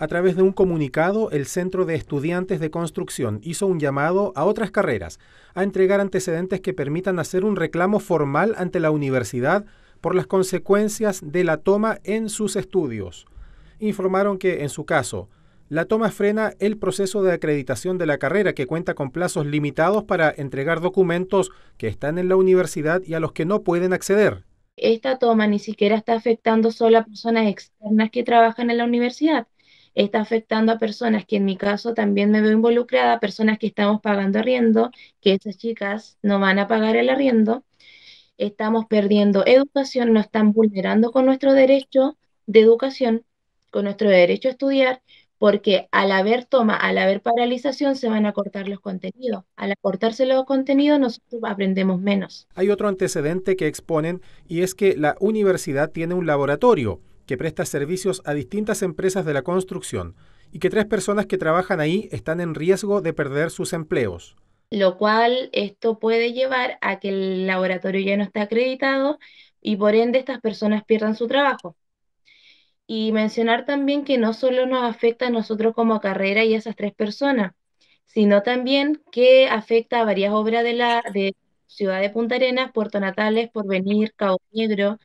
A través de un comunicado, el Centro de Estudiantes de Construcción hizo un llamado a otras carreras a entregar antecedentes que permitan hacer un reclamo formal ante la universidad por las consecuencias de la toma en sus estudios. Informaron que, en su caso, la toma frena el proceso de acreditación de la carrera que cuenta con plazos limitados para entregar documentos que están en la universidad y a los que no pueden acceder. Esta toma ni siquiera está afectando solo a personas externas que trabajan en la universidad, está afectando a personas que en mi caso también me veo involucrada, personas que estamos pagando arriendo, que esas chicas no van a pagar el arriendo, estamos perdiendo educación, nos están vulnerando con nuestro derecho de educación, con nuestro derecho a estudiar, porque al haber toma, al haber paralización, se van a cortar los contenidos. Al cortarse los contenidos, nosotros aprendemos menos. Hay otro antecedente que exponen y es que la universidad tiene un laboratorio que presta servicios a distintas empresas de la construcción y que tres personas que trabajan ahí están en riesgo de perder sus empleos. Lo cual esto puede llevar a que el laboratorio ya no esté acreditado y por ende estas personas pierdan su trabajo. Y mencionar también que no solo nos afecta a nosotros como carrera y a esas tres personas, sino también que afecta a varias obras de la de ciudad de Punta Arenas, Puerto Natales, Porvenir, Cabo Negro,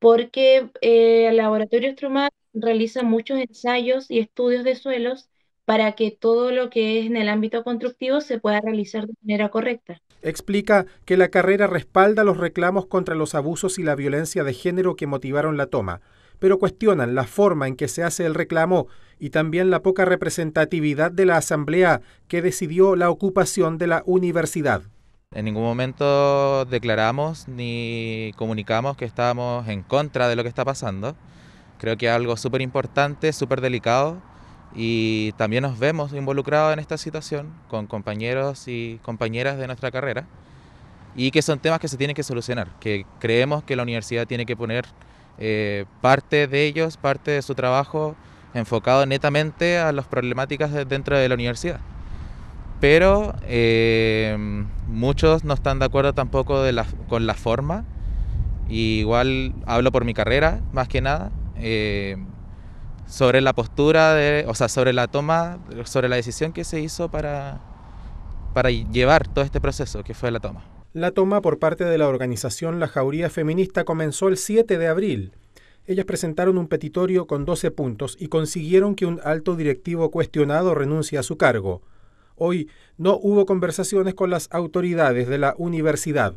porque eh, el laboratorio Strumar realiza muchos ensayos y estudios de suelos para que todo lo que es en el ámbito constructivo se pueda realizar de manera correcta. Explica que la carrera respalda los reclamos contra los abusos y la violencia de género que motivaron la toma, pero cuestionan la forma en que se hace el reclamo y también la poca representatividad de la Asamblea que decidió la ocupación de la universidad. En ningún momento declaramos ni comunicamos que estábamos en contra de lo que está pasando. Creo que es algo súper importante, súper delicado y también nos vemos involucrados en esta situación con compañeros y compañeras de nuestra carrera y que son temas que se tienen que solucionar, que creemos que la universidad tiene que poner eh, parte de ellos, parte de su trabajo enfocado netamente a las problemáticas dentro de la universidad pero eh, muchos no están de acuerdo tampoco con la forma. igual hablo por mi carrera, más que nada, eh, sobre la postura, o sea, sobre la toma, sobre la decisión que se hizo para, para llevar todo este proceso, que fue la toma. La toma por parte de la organización La Jauría Feminista comenzó el 7 de abril ellas presentaron un petitorio con 12 puntos y consiguieron que un alto directivo cuestionado renuncie a su cargo hoy no hubo conversaciones con las autoridades de la universidad.